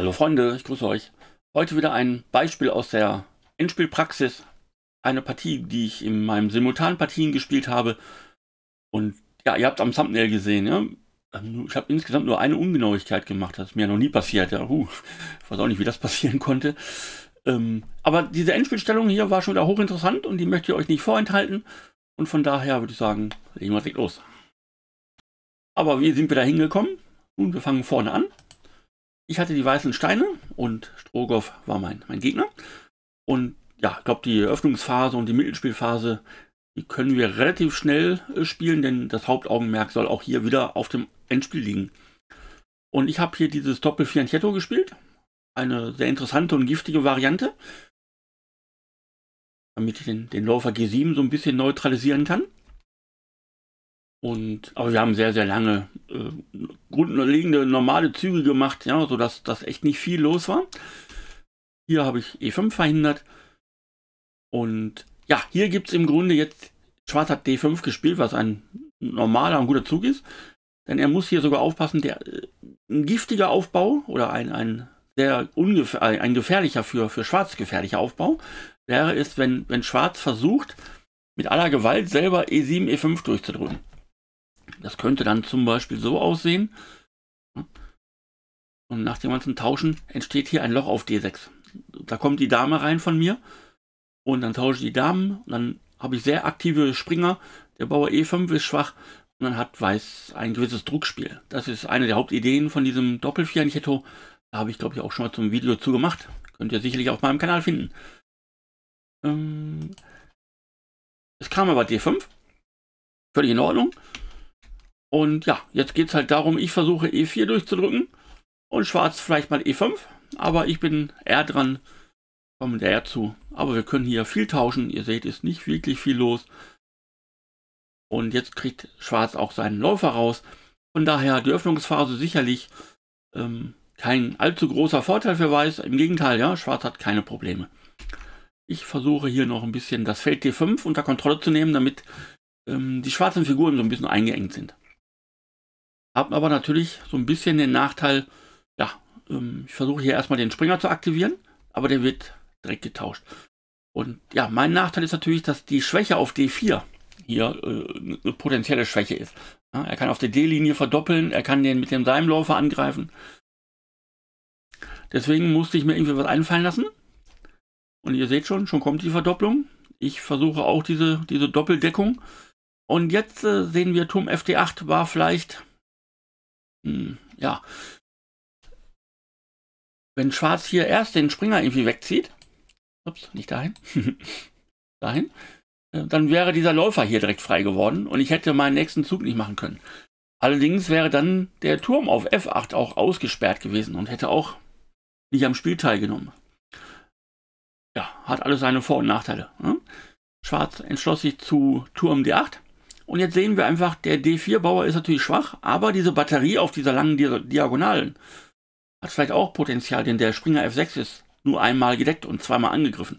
Hallo Freunde, ich grüße euch. Heute wieder ein Beispiel aus der Endspielpraxis. Eine Partie, die ich in meinem simultanen Partien gespielt habe. Und ja, ihr habt es am Thumbnail gesehen, ja? Ähm, ich habe insgesamt nur eine Ungenauigkeit gemacht. Das ist mir ja noch nie passiert. Ja, huh, ich weiß auch nicht, wie das passieren konnte. Ähm, aber diese Endspielstellung hier war schon wieder hochinteressant und die möchte ich euch nicht vorenthalten. Und von daher würde ich sagen, legen wir direkt los. Aber wie sind wir da hingekommen? Nun, wir fangen vorne an. Ich hatte die weißen Steine und Strogoff war mein, mein Gegner. Und ja, ich glaube, die Eröffnungsphase und die Mittelspielphase, die können wir relativ schnell äh, spielen, denn das Hauptaugenmerk soll auch hier wieder auf dem Endspiel liegen. Und ich habe hier dieses Doppel Fianchetto gespielt. Eine sehr interessante und giftige Variante. Damit ich den, den Läufer G7 so ein bisschen neutralisieren kann. Und, aber wir haben sehr, sehr lange äh, grundlegende normale Züge gemacht, ja, sodass das echt nicht viel los war. Hier habe ich E5 verhindert. Und ja, hier gibt es im Grunde jetzt, Schwarz hat D5 gespielt, was ein normaler und guter Zug ist. Denn er muss hier sogar aufpassen, der, äh, ein giftiger Aufbau oder ein, ein sehr ungef ein gefährlicher für, für Schwarz gefährlicher Aufbau wäre es, wenn, wenn Schwarz versucht, mit aller Gewalt selber E7, E5 durchzudrücken. Das könnte dann zum Beispiel so aussehen. Und nach dem ganzen Tauschen entsteht hier ein Loch auf D6. Da kommt die Dame rein von mir. Und dann tausche ich die Damen. Und dann habe ich sehr aktive Springer. Der Bauer E5 ist schwach. Und dann hat Weiß ein gewisses Druckspiel. Das ist eine der Hauptideen von diesem doppelvier Doppelvierlichhetto. Da habe ich, glaube ich, auch schon mal zum Video zu gemacht. Könnt ihr sicherlich auf meinem Kanal finden. Ähm es kam aber D5. Völlig in Ordnung. Und ja, jetzt geht es halt darum, ich versuche E4 durchzudrücken und Schwarz vielleicht mal E5, aber ich bin R dran, kommen der R zu. Aber wir können hier viel tauschen, ihr seht, ist nicht wirklich viel los. Und jetzt kriegt Schwarz auch seinen Läufer raus. Von daher die Öffnungsphase sicherlich ähm, kein allzu großer Vorteil für Weiß. Im Gegenteil, ja, Schwarz hat keine Probleme. Ich versuche hier noch ein bisschen das Feld T5 unter Kontrolle zu nehmen, damit ähm, die schwarzen Figuren so ein bisschen eingeengt sind. Haben aber natürlich so ein bisschen den Nachteil, ja, ähm, ich versuche hier erstmal den Springer zu aktivieren, aber der wird direkt getauscht. Und ja, mein Nachteil ist natürlich, dass die Schwäche auf D4 hier äh, eine potenzielle Schwäche ist. Ja, er kann auf der D-Linie verdoppeln, er kann den mit dem Seimläufer angreifen. Deswegen musste ich mir irgendwie was einfallen lassen. Und ihr seht schon, schon kommt die Verdopplung. Ich versuche auch diese, diese Doppeldeckung. Und jetzt äh, sehen wir, Turm FD8 war vielleicht hm, ja. Wenn Schwarz hier erst den Springer irgendwie wegzieht, ups, nicht dahin, dahin, äh, dann wäre dieser Läufer hier direkt frei geworden und ich hätte meinen nächsten Zug nicht machen können. Allerdings wäre dann der Turm auf F8 auch ausgesperrt gewesen und hätte auch nicht am Spiel teilgenommen. Ja, hat alles seine Vor- und Nachteile. Ne? Schwarz entschloss sich zu Turm D8 und jetzt sehen wir einfach, der D4-Bauer ist natürlich schwach, aber diese Batterie auf dieser langen Diagonalen hat vielleicht auch Potenzial, denn der Springer F6 ist nur einmal gedeckt und zweimal angegriffen.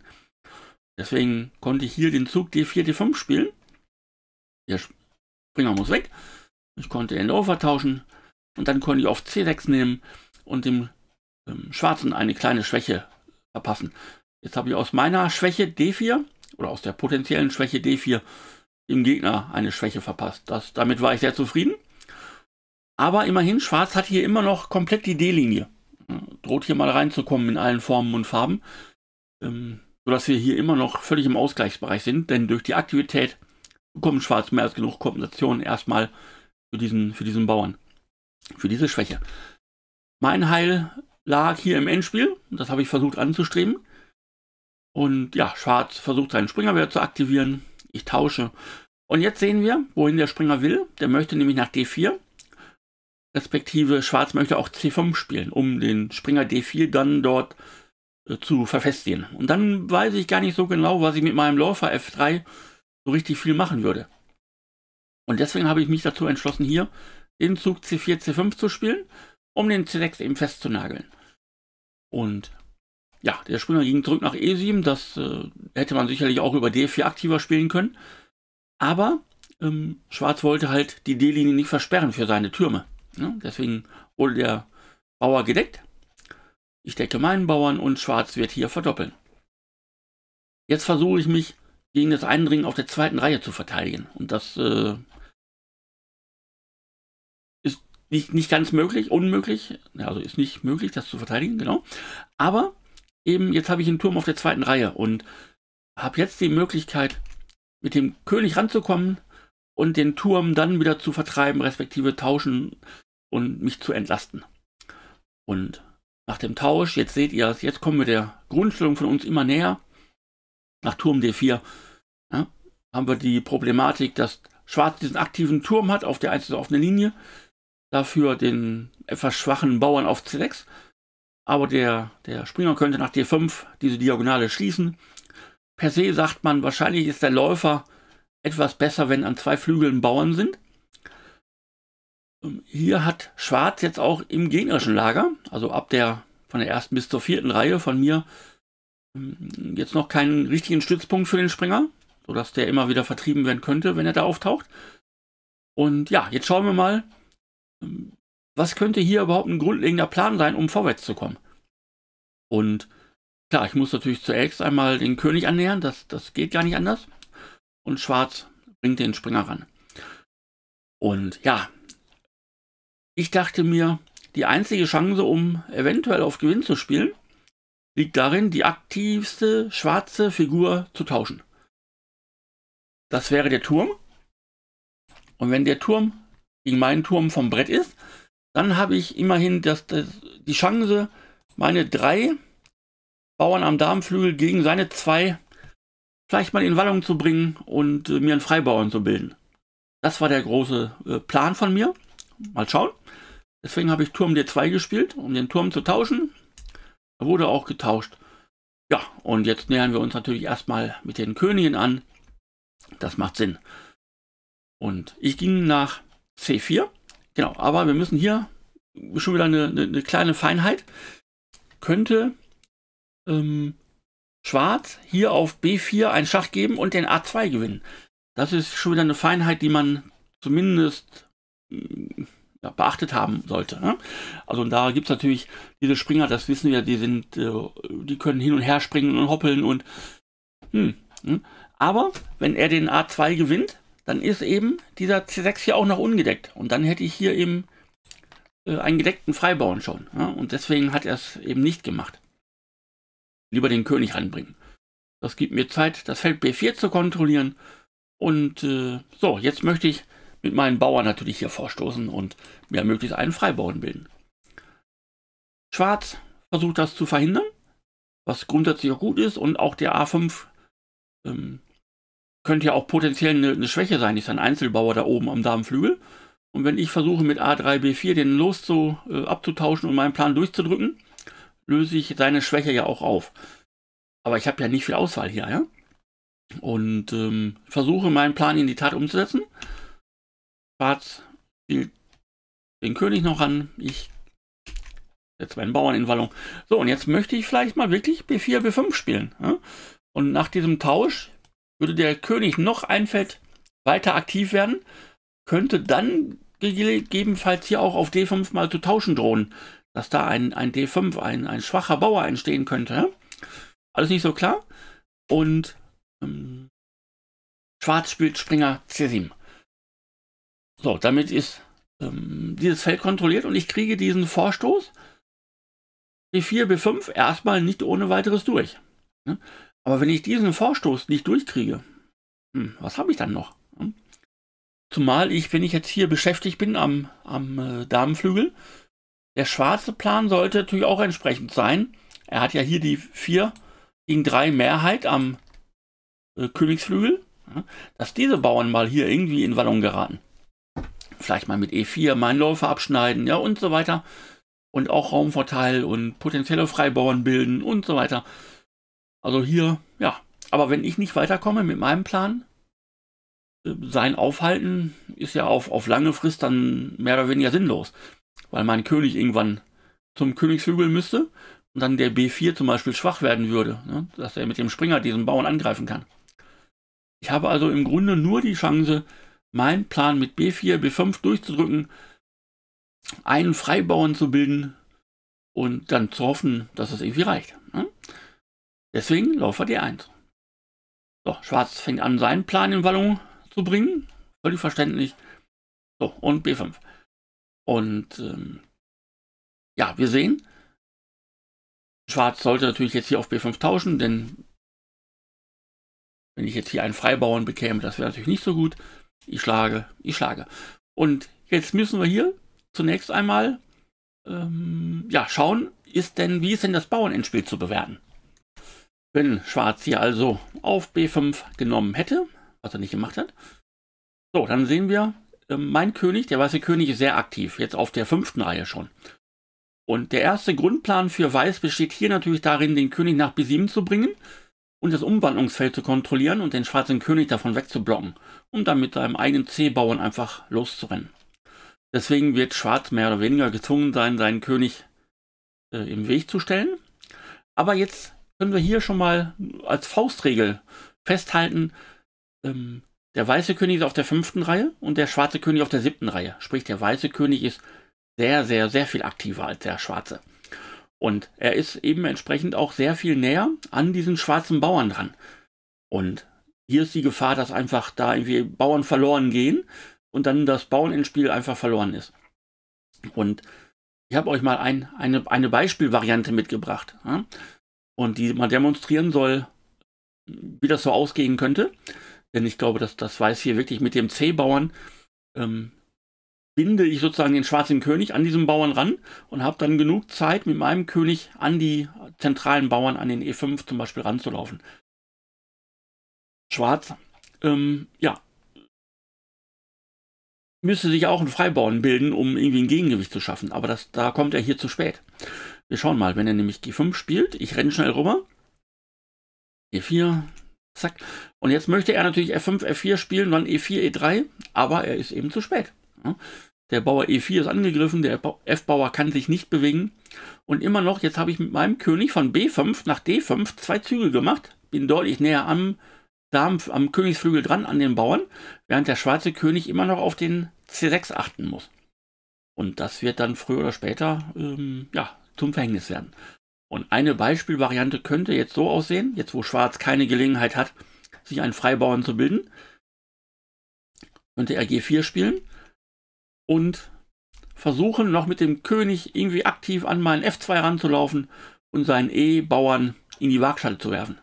Deswegen konnte ich hier den Zug D4, D5 spielen. Der Springer muss weg. Ich konnte Endo vertauschen und dann konnte ich auf C6 nehmen und dem ähm, Schwarzen eine kleine Schwäche verpassen. Jetzt habe ich aus meiner Schwäche D4 oder aus der potenziellen Schwäche D4 dem Gegner eine Schwäche verpasst. Das, damit war ich sehr zufrieden. Aber immerhin, Schwarz hat hier immer noch komplett die D-Linie. Droht hier mal reinzukommen in allen Formen und Farben. Ähm, sodass wir hier immer noch völlig im Ausgleichsbereich sind, denn durch die Aktivität bekommt Schwarz mehr als genug Kompensation erstmal für diesen, für diesen Bauern. Für diese Schwäche. Mein Heil lag hier im Endspiel. Das habe ich versucht anzustreben. Und ja, Schwarz versucht seinen Springerwert zu aktivieren. Ich tausche und jetzt sehen wir, wohin der Springer will. Der möchte nämlich nach D4. Respektive Schwarz möchte auch C5 spielen, um den Springer D4 dann dort äh, zu verfestigen. Und dann weiß ich gar nicht so genau, was ich mit meinem Läufer F3 so richtig viel machen würde. Und deswegen habe ich mich dazu entschlossen, hier den Zug C4, C5 zu spielen, um den C6 eben festzunageln. Und ja, der Springer ging zurück nach E7. Das äh, hätte man sicherlich auch über D4 aktiver spielen können. Aber ähm, Schwarz wollte halt die D-Linie nicht versperren für seine Türme. Ne? Deswegen wurde der Bauer gedeckt. Ich decke meinen Bauern und Schwarz wird hier verdoppeln. Jetzt versuche ich mich gegen das Eindringen auf der zweiten Reihe zu verteidigen. Und das äh, ist nicht, nicht ganz möglich, unmöglich. also ist nicht möglich, das zu verteidigen, genau. Aber eben jetzt habe ich einen Turm auf der zweiten Reihe und habe jetzt die Möglichkeit, mit dem König ranzukommen und den Turm dann wieder zu vertreiben, respektive tauschen und mich zu entlasten. Und nach dem Tausch, jetzt seht ihr es, jetzt kommen wir der Grundstellung von uns immer näher. Nach Turm D4 ja, haben wir die Problematik, dass Schwarz diesen aktiven Turm hat auf der einzelnen offenen Linie, dafür den etwas schwachen Bauern auf C6. Aber der, der Springer könnte nach D5 diese Diagonale schließen per se sagt man, wahrscheinlich ist der Läufer etwas besser, wenn an zwei Flügeln Bauern sind. Ähm, hier hat Schwarz jetzt auch im gegnerischen Lager, also ab der von der ersten bis zur vierten Reihe von mir, ähm, jetzt noch keinen richtigen Stützpunkt für den Springer, sodass der immer wieder vertrieben werden könnte, wenn er da auftaucht. Und ja, jetzt schauen wir mal, ähm, was könnte hier überhaupt ein grundlegender Plan sein, um vorwärts zu kommen. Und Klar, ich muss natürlich zunächst einmal den König annähern, das, das geht gar nicht anders. Und Schwarz bringt den Springer ran. Und ja, ich dachte mir, die einzige Chance, um eventuell auf Gewinn zu spielen, liegt darin, die aktivste schwarze Figur zu tauschen. Das wäre der Turm. Und wenn der Turm gegen meinen Turm vom Brett ist, dann habe ich immerhin das, das, die Chance, meine drei Bauern am Darmflügel gegen seine zwei vielleicht mal in Wallung zu bringen und äh, mir einen Freibauern zu bilden. Das war der große äh, Plan von mir. Mal schauen. Deswegen habe ich Turm D2 gespielt, um den Turm zu tauschen. Da wurde auch getauscht. Ja, und jetzt nähern wir uns natürlich erstmal mit den Königen an. Das macht Sinn. Und ich ging nach C4. Genau, aber wir müssen hier schon wieder eine, eine, eine kleine Feinheit. Könnte ähm, Schwarz hier auf B4 einen Schach geben und den A2 gewinnen. Das ist schon wieder eine Feinheit, die man zumindest mm, ja, beachtet haben sollte. Ne? Also da gibt es natürlich diese Springer, das wissen wir, die sind, äh, die können hin und her springen und hoppeln und hm, hm. aber wenn er den A2 gewinnt, dann ist eben dieser C6 hier auch noch ungedeckt. Und dann hätte ich hier eben äh, einen gedeckten Freibauern schon. Ja? Ne? Und deswegen hat er es eben nicht gemacht lieber den König ranbringen. Das gibt mir Zeit, das Feld B4 zu kontrollieren. Und äh, so, jetzt möchte ich mit meinen Bauern natürlich hier vorstoßen und mir möglichst einen Freibauern bilden. Schwarz versucht das zu verhindern, was grundsätzlich auch gut ist. Und auch der A5 ähm, könnte ja auch potenziell eine, eine Schwäche sein. Ist ein Einzelbauer da oben am Damenflügel. Und wenn ich versuche mit A3, B4 den los zu, äh, abzutauschen und meinen Plan durchzudrücken, löse ich seine Schwäche ja auch auf. Aber ich habe ja nicht viel Auswahl hier, ja? Und ähm, versuche meinen Plan in die Tat umzusetzen. Schwarz spielt den König noch an. Ich setze meinen Bauern in Wallung. So, und jetzt möchte ich vielleicht mal wirklich B4, B5 spielen. Ja? Und nach diesem Tausch würde der König noch ein Feld weiter aktiv werden, könnte dann gegebenenfalls hier auch auf D5 mal zu tauschen drohen dass da ein, ein D5, ein, ein schwacher Bauer entstehen könnte. Alles nicht so klar. Und ähm, Schwarz spielt Springer C7. So, damit ist ähm, dieses Feld kontrolliert und ich kriege diesen Vorstoß B4, B5 erstmal nicht ohne weiteres durch. Ne? Aber wenn ich diesen Vorstoß nicht durchkriege, hm, was habe ich dann noch? Hm? Zumal ich, wenn ich jetzt hier beschäftigt bin am, am äh, Damenflügel, der schwarze Plan sollte natürlich auch entsprechend sein. Er hat ja hier die 4 gegen 3 Mehrheit am äh, Königsflügel. Ja, dass diese Bauern mal hier irgendwie in Wallung geraten. Vielleicht mal mit E4 meinen Läufer abschneiden, ja, und so weiter. Und auch Raumvorteil und potenzielle Freibauern bilden und so weiter. Also hier, ja. Aber wenn ich nicht weiterkomme mit meinem Plan, äh, sein Aufhalten ist ja auf, auf lange Frist dann mehr oder weniger sinnlos weil mein König irgendwann zum Königshügel müsste und dann der B4 zum Beispiel schwach werden würde, ne? dass er mit dem Springer diesen Bauern angreifen kann. Ich habe also im Grunde nur die Chance, meinen Plan mit B4, B5 durchzudrücken, einen Freibauern zu bilden und dann zu hoffen, dass es irgendwie reicht. Ne? Deswegen Läufer D1. So, Schwarz fängt an, seinen Plan in Wallung zu bringen. Völlig verständlich. So, und B5. Und ähm, ja, wir sehen. Schwarz sollte natürlich jetzt hier auf B5 tauschen, denn wenn ich jetzt hier einen Freibauern bekäme, das wäre natürlich nicht so gut. Ich schlage, ich schlage. Und jetzt müssen wir hier zunächst einmal ähm, ja, schauen, ist denn, wie ist denn das Bauernendspiel zu bewerten? Wenn Schwarz hier also auf B5 genommen hätte, was er nicht gemacht hat, so, dann sehen wir, ähm, mein König, der Weiße König, ist sehr aktiv, jetzt auf der fünften Reihe schon. Und der erste Grundplan für Weiß besteht hier natürlich darin, den König nach B7 zu bringen und das Umwandlungsfeld zu kontrollieren und den schwarzen König davon wegzublocken, um dann mit seinem eigenen C-Bauern einfach loszurennen. Deswegen wird Schwarz mehr oder weniger gezwungen sein, seinen König äh, im Weg zu stellen. Aber jetzt können wir hier schon mal als Faustregel festhalten, ähm, der weiße König ist auf der fünften Reihe und der schwarze König auf der siebten Reihe. Sprich, der weiße König ist sehr, sehr, sehr viel aktiver als der schwarze. Und er ist eben entsprechend auch sehr viel näher an diesen schwarzen Bauern dran. Und hier ist die Gefahr, dass einfach da irgendwie Bauern verloren gehen und dann das Bauen ins Spiel einfach verloren ist. Und ich habe euch mal ein, eine, eine Beispielvariante mitgebracht. Und die mal demonstrieren soll, wie das so ausgehen könnte. Denn ich glaube, dass das weiß hier wirklich mit dem C-Bauern ähm, binde ich sozusagen den schwarzen König an diesem Bauern ran und habe dann genug Zeit, mit meinem König an die zentralen Bauern, an den E5 zum Beispiel ranzulaufen. Schwarz, ähm, ja, müsste sich auch ein Freibauern bilden, um irgendwie ein Gegengewicht zu schaffen. Aber das, da kommt er hier zu spät. Wir schauen mal, wenn er nämlich G5 spielt, ich renne schnell rüber. e 4 Zack. Und jetzt möchte er natürlich F5, F4 spielen, dann E4, E3, aber er ist eben zu spät. Ne? Der Bauer E4 ist angegriffen, der F-Bauer kann sich nicht bewegen. Und immer noch, jetzt habe ich mit meinem König von B5 nach D5 zwei Züge gemacht, bin deutlich näher am, Darm, am Königsflügel dran, an den Bauern, während der schwarze König immer noch auf den C6 achten muss. Und das wird dann früher oder später ähm, ja, zum Verhängnis werden. Und eine Beispielvariante könnte jetzt so aussehen, jetzt wo Schwarz keine Gelegenheit hat, sich einen Freibauern zu bilden, könnte er G4 spielen und versuchen noch mit dem König irgendwie aktiv an meinen F2 ranzulaufen und seinen E-Bauern in die Waagschale zu werfen.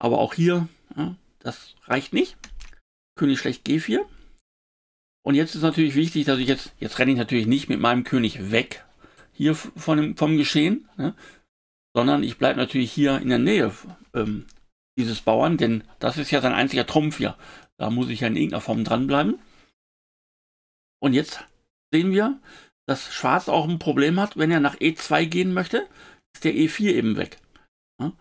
Aber auch hier, ja, das reicht nicht. König schlecht G4. Und jetzt ist natürlich wichtig, dass ich jetzt, jetzt renne ich natürlich nicht mit meinem König weg hier von dem, vom Geschehen, ne, sondern ich bleibe natürlich hier in der Nähe ähm, dieses Bauern, denn das ist ja sein einziger Trumpf hier. Da muss ich ja in irgendeiner Form dranbleiben. Und jetzt sehen wir, dass Schwarz auch ein Problem hat, wenn er nach E2 gehen möchte, ist der E4 eben weg. Ja?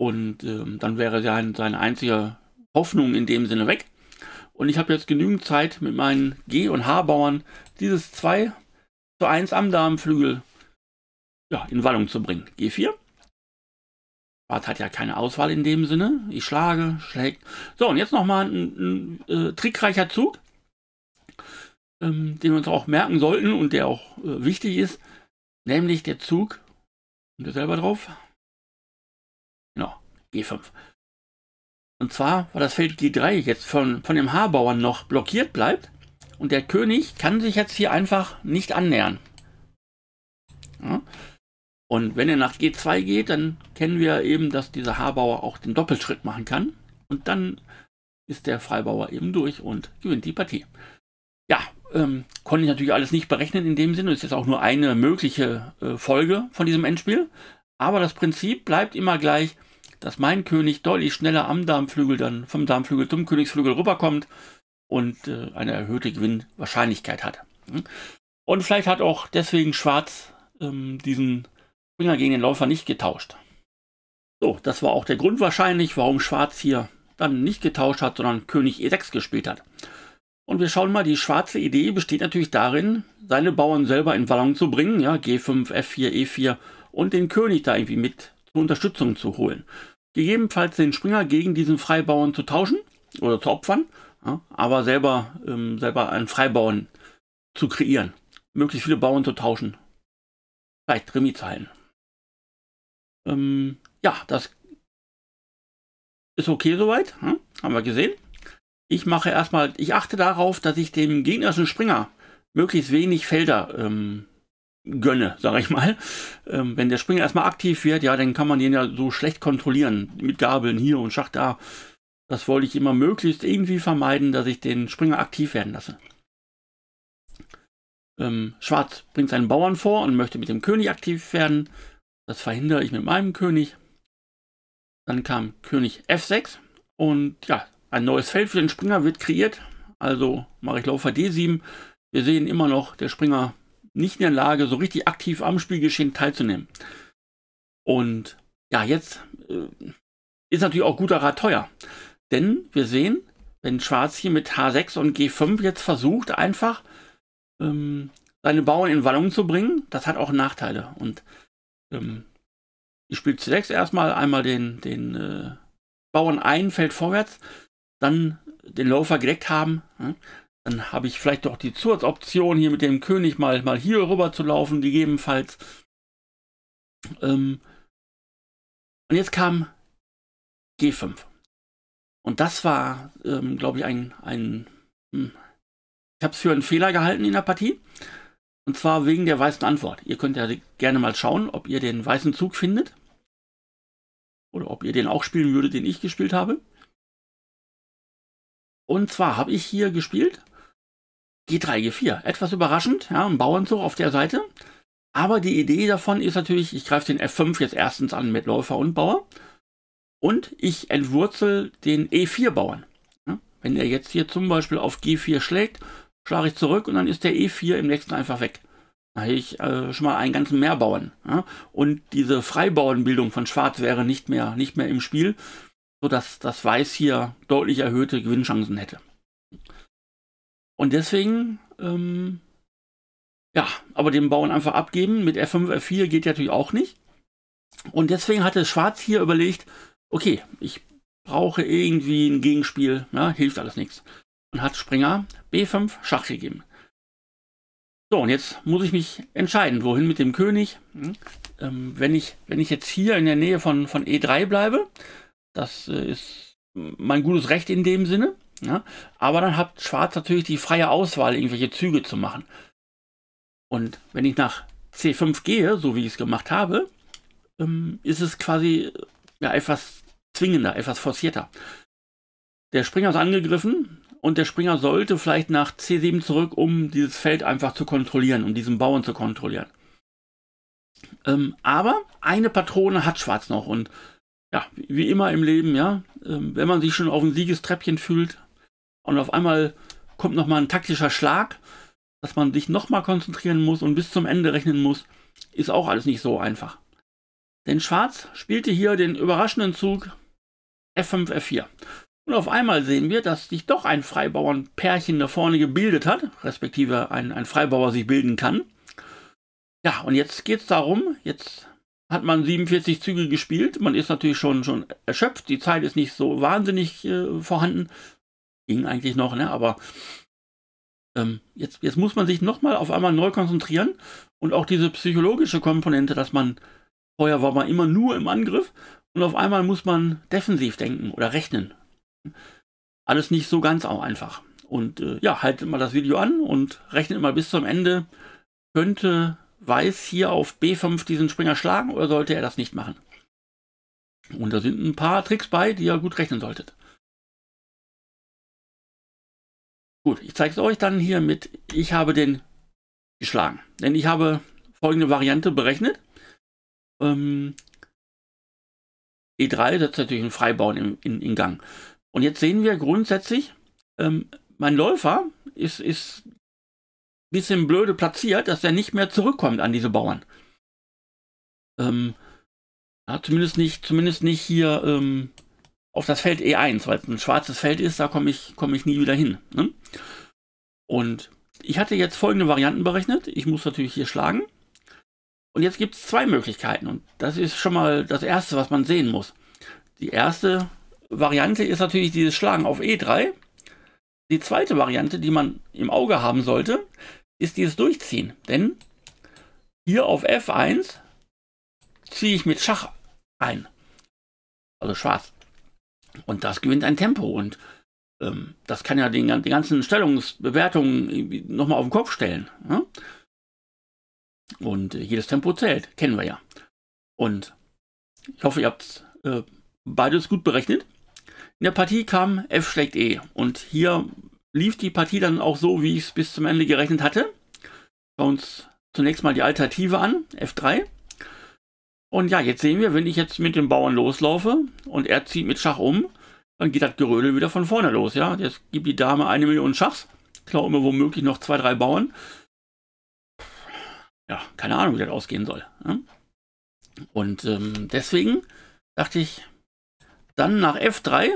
Und ähm, dann wäre sein, seine einzige Hoffnung in dem Sinne weg. Und ich habe jetzt genügend Zeit mit meinen G- und H-Bauern dieses 2 zu 1 am Damenflügel ja, in Wallung zu bringen. G4 Bart hat ja keine Auswahl in dem Sinne. Ich schlage, schlägt. So, und jetzt nochmal ein, ein, ein äh, trickreicher Zug, ähm, den wir uns auch merken sollten und der auch äh, wichtig ist, nämlich der Zug, und der selber drauf, genau, G5. Und zwar, weil das Feld G3 jetzt von, von dem Haarbauern noch blockiert bleibt und der König kann sich jetzt hier einfach nicht annähern. Ja. Und wenn er nach G2 geht, dann kennen wir eben, dass dieser Haarbauer auch den Doppelschritt machen kann. Und dann ist der Freibauer eben durch und gewinnt die Partie. Ja, ähm, konnte ich natürlich alles nicht berechnen in dem Sinne. Es ist jetzt auch nur eine mögliche äh, Folge von diesem Endspiel. Aber das Prinzip bleibt immer gleich, dass mein König deutlich schneller am Darmflügel dann vom Darmflügel zum Königsflügel rüberkommt und äh, eine erhöhte Gewinnwahrscheinlichkeit hat. Hm? Und vielleicht hat auch deswegen Schwarz ähm, diesen Springer gegen den Läufer nicht getauscht. So, das war auch der Grund wahrscheinlich, warum Schwarz hier dann nicht getauscht hat, sondern König E6 gespielt hat. Und wir schauen mal, die schwarze Idee besteht natürlich darin, seine Bauern selber in Wallung zu bringen, ja, G5, F4, E4 und den König da irgendwie mit zur Unterstützung zu holen. Gegebenenfalls den Springer gegen diesen Freibauern zu tauschen oder zu opfern, ja, aber selber, ähm, selber einen Freibauern zu kreieren. Möglichst viele Bauern zu tauschen. Vielleicht Remi zu heilen. Ähm, ja, das ist okay soweit. Hm? Haben wir gesehen. Ich mache erstmal, ich achte darauf, dass ich dem gegnerischen Springer möglichst wenig Felder ähm, gönne, sage ich mal. Ähm, wenn der Springer erstmal aktiv wird, ja, dann kann man den ja so schlecht kontrollieren. Mit Gabeln hier und Schach da. Das wollte ich immer möglichst irgendwie vermeiden, dass ich den Springer aktiv werden lasse. Ähm, Schwarz bringt seinen Bauern vor und möchte mit dem König aktiv werden. Das verhindere ich mit meinem König. Dann kam König F6 und ja, ein neues Feld für den Springer wird kreiert. Also mache ich Laufer D7. Wir sehen immer noch, der Springer nicht in der Lage, so richtig aktiv am Spielgeschehen teilzunehmen. Und ja, jetzt äh, ist natürlich auch guter Rat teuer. Denn wir sehen, wenn Schwarz hier mit H6 und G5 jetzt versucht, einfach ähm, seine Bauern in Wallung zu bringen, das hat auch Nachteile. Und ähm, ich spiele zunächst erstmal einmal den, den äh, Bauern ein, fällt vorwärts, dann den Läufer gedeckt haben. Ne? Dann habe ich vielleicht doch die Zusatzoption, hier mit dem König mal, mal hier rüber zu laufen, gegebenenfalls. Ähm, und jetzt kam G5. Und das war, ähm, glaube ich, ein, ein hm, ich habe es für einen Fehler gehalten in der Partie. Und zwar wegen der weißen Antwort. Ihr könnt ja gerne mal schauen, ob ihr den weißen Zug findet. Oder ob ihr den auch spielen würdet, den ich gespielt habe. Und zwar habe ich hier gespielt G3, G4. Etwas überraschend, ja, ein Bauernzug auf der Seite. Aber die Idee davon ist natürlich, ich greife den F5 jetzt erstens an mit Läufer und Bauer. Und ich entwurzel den E4-Bauern. Ja, wenn er jetzt hier zum Beispiel auf G4 schlägt, schlage ich zurück und dann ist der E4 im nächsten einfach weg. Da hätte ich äh, schon mal einen ganzen mehr bauen. Ja? Und diese Freibauernbildung von Schwarz wäre nicht mehr, nicht mehr im Spiel, sodass das Weiß hier deutlich erhöhte Gewinnchancen hätte. Und deswegen, ähm, ja, aber den Bauern einfach abgeben mit F5, F4 geht ja natürlich auch nicht. Und deswegen hatte Schwarz hier überlegt, okay, ich brauche irgendwie ein Gegenspiel, ja, hilft alles nichts und hat Springer B5 Schach gegeben. So, und jetzt muss ich mich entscheiden, wohin mit dem König. Hm? Ähm, wenn, ich, wenn ich jetzt hier in der Nähe von, von E3 bleibe, das äh, ist mein gutes Recht in dem Sinne. Ja? Aber dann hat Schwarz natürlich die freie Auswahl, irgendwelche Züge zu machen. Und wenn ich nach C5 gehe, so wie ich es gemacht habe, ähm, ist es quasi ja, etwas zwingender, etwas forcierter. Der Springer ist angegriffen, und der Springer sollte vielleicht nach C7 zurück, um dieses Feld einfach zu kontrollieren, um diesen Bauern zu kontrollieren. Ähm, aber eine Patrone hat Schwarz noch und ja, wie immer im Leben, ja, ähm, wenn man sich schon auf dem Siegestreppchen fühlt und auf einmal kommt nochmal ein taktischer Schlag, dass man sich nochmal konzentrieren muss und bis zum Ende rechnen muss, ist auch alles nicht so einfach. Denn Schwarz spielte hier den überraschenden Zug F5, F4. Und auf einmal sehen wir, dass sich doch ein Freibauernpärchen da vorne gebildet hat, respektive ein, ein Freibauer sich bilden kann. Ja, und jetzt geht es darum, jetzt hat man 47 Züge gespielt, man ist natürlich schon, schon erschöpft, die Zeit ist nicht so wahnsinnig äh, vorhanden. Ging eigentlich noch, ne? Aber ähm, jetzt, jetzt muss man sich nochmal auf einmal neu konzentrieren und auch diese psychologische Komponente, dass man vorher war man immer nur im Angriff und auf einmal muss man defensiv denken oder rechnen. Alles nicht so ganz auch einfach. Und äh, ja, haltet mal das Video an und rechnet mal bis zum Ende. Könnte Weiß hier auf B5 diesen Springer schlagen oder sollte er das nicht machen? Und da sind ein paar Tricks bei, die ihr gut rechnen solltet. Gut, ich zeige es euch dann hier mit, ich habe den geschlagen. Denn ich habe folgende Variante berechnet. Ähm, E3 setzt natürlich einen Freibauen in, in, in Gang. Und jetzt sehen wir grundsätzlich, ähm, mein Läufer ist, ist ein bisschen blöde platziert, dass er nicht mehr zurückkommt an diese Bauern. Ähm, ja, zumindest nicht, zumindest nicht hier ähm, auf das Feld E1, weil es ein schwarzes Feld ist, da komme ich, komm ich nie wieder hin. Ne? Und ich hatte jetzt folgende Varianten berechnet. Ich muss natürlich hier schlagen. Und jetzt gibt es zwei Möglichkeiten. Und das ist schon mal das Erste, was man sehen muss. Die erste Variante ist natürlich dieses Schlagen auf E3. Die zweite Variante, die man im Auge haben sollte, ist dieses Durchziehen. Denn hier auf F1 ziehe ich mit Schach ein. Also schwarz. Und das gewinnt ein Tempo. Und ähm, das kann ja den, die ganzen Stellungsbewertungen nochmal auf den Kopf stellen. Ne? Und äh, jedes Tempo zählt, kennen wir ja. Und ich hoffe, ihr habt äh, beides gut berechnet. In der Partie kam F schlägt E und hier lief die Partie dann auch so, wie ich es bis zum Ende gerechnet hatte. Schauen uns zunächst mal die Alternative an, F3. Und ja, jetzt sehen wir, wenn ich jetzt mit dem Bauern loslaufe und er zieht mit Schach um, dann geht das Gerödel wieder von vorne los. Ja, jetzt gibt die Dame eine Million Schachs, klaut immer womöglich noch zwei, drei Bauern. Ja, keine Ahnung, wie das ausgehen soll. Ne? Und ähm, deswegen dachte ich, dann nach F3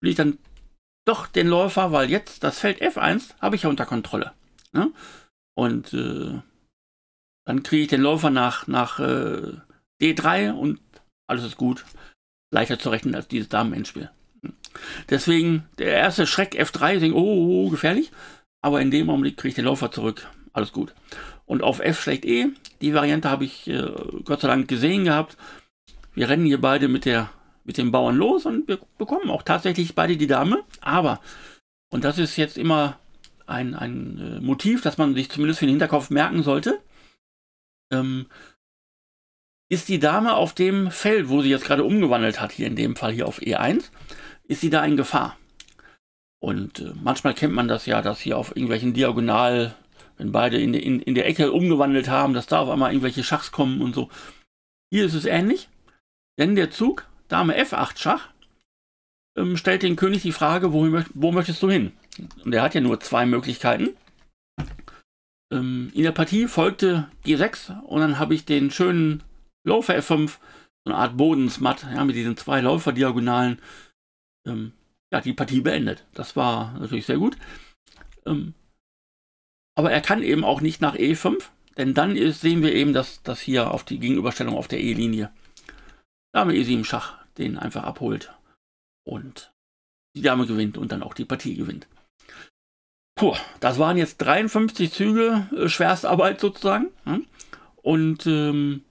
will ich dann doch den Läufer, weil jetzt das Feld F1 habe ich ja unter Kontrolle. Ne? Und äh, dann kriege ich den Läufer nach, nach äh, D3 und alles ist gut. Leichter zu rechnen als dieses Damen-Endspiel. Deswegen der erste Schreck F3, ich denke, oh, oh, oh, gefährlich. Aber in dem Augenblick kriege ich den Läufer zurück. Alles gut. Und auf F schlecht E, die Variante habe ich äh, Gott sei Dank gesehen gehabt. Wir rennen hier beide mit der mit den Bauern los und wir bekommen auch tatsächlich beide die Dame. Aber, und das ist jetzt immer ein, ein äh, Motiv, das man sich zumindest für den Hinterkopf merken sollte, ähm, ist die Dame auf dem Feld, wo sie jetzt gerade umgewandelt hat, hier in dem Fall hier auf E1, ist sie da in Gefahr. Und äh, manchmal kennt man das ja, dass hier auf irgendwelchen Diagonal, wenn beide in, in, in der Ecke umgewandelt haben, dass da auf einmal irgendwelche Schachs kommen und so. Hier ist es ähnlich, denn der Zug Dame F8 Schach, ähm, stellt den König die Frage, wo, wo, möchtest du hin? Und er hat ja nur zwei Möglichkeiten. Ähm, in der Partie folgte G6 und dann habe ich den schönen Läufer F5, so eine Art Bodensmatt, ja, mit diesen zwei Läuferdiagonalen, ähm, ja, die Partie beendet. Das war natürlich sehr gut. Ähm, aber er kann eben auch nicht nach E5, denn dann ist, sehen wir eben, dass das hier auf die Gegenüberstellung auf der E-Linie. Dame E7 Schach den einfach abholt und die Dame gewinnt und dann auch die Partie gewinnt. Puh, das waren jetzt 53 Züge, äh, Schwerstarbeit sozusagen. Hm? Und ähm,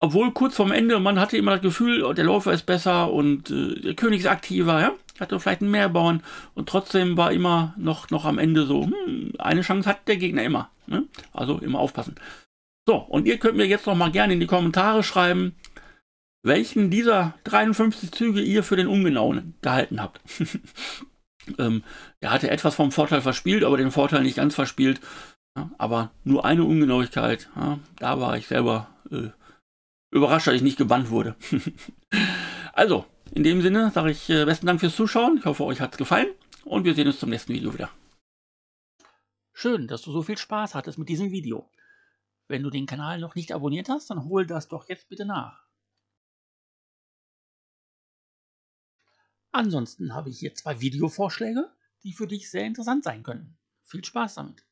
obwohl kurz vorm Ende, man hatte immer das Gefühl, oh, der Läufer ist besser und äh, der König ist aktiver, ja? hatte vielleicht mehr Bauern und trotzdem war immer noch, noch am Ende so, hm, eine Chance hat der Gegner immer. Ne? Also immer aufpassen. So, und ihr könnt mir jetzt noch mal gerne in die Kommentare schreiben, welchen dieser 53 Züge ihr für den Ungenauen gehalten habt. ähm, er hatte etwas vom Vorteil verspielt, aber den Vorteil nicht ganz verspielt. Ja, aber nur eine Ungenauigkeit. Ja, da war ich selber äh, überrascht, dass ich nicht gebannt wurde. also, in dem Sinne sage ich äh, besten Dank fürs Zuschauen. Ich hoffe, euch hat es gefallen und wir sehen uns zum nächsten Video wieder. Schön, dass du so viel Spaß hattest mit diesem Video. Wenn du den Kanal noch nicht abonniert hast, dann hol das doch jetzt bitte nach. Ansonsten habe ich hier zwei Videovorschläge, die für dich sehr interessant sein können. Viel Spaß damit!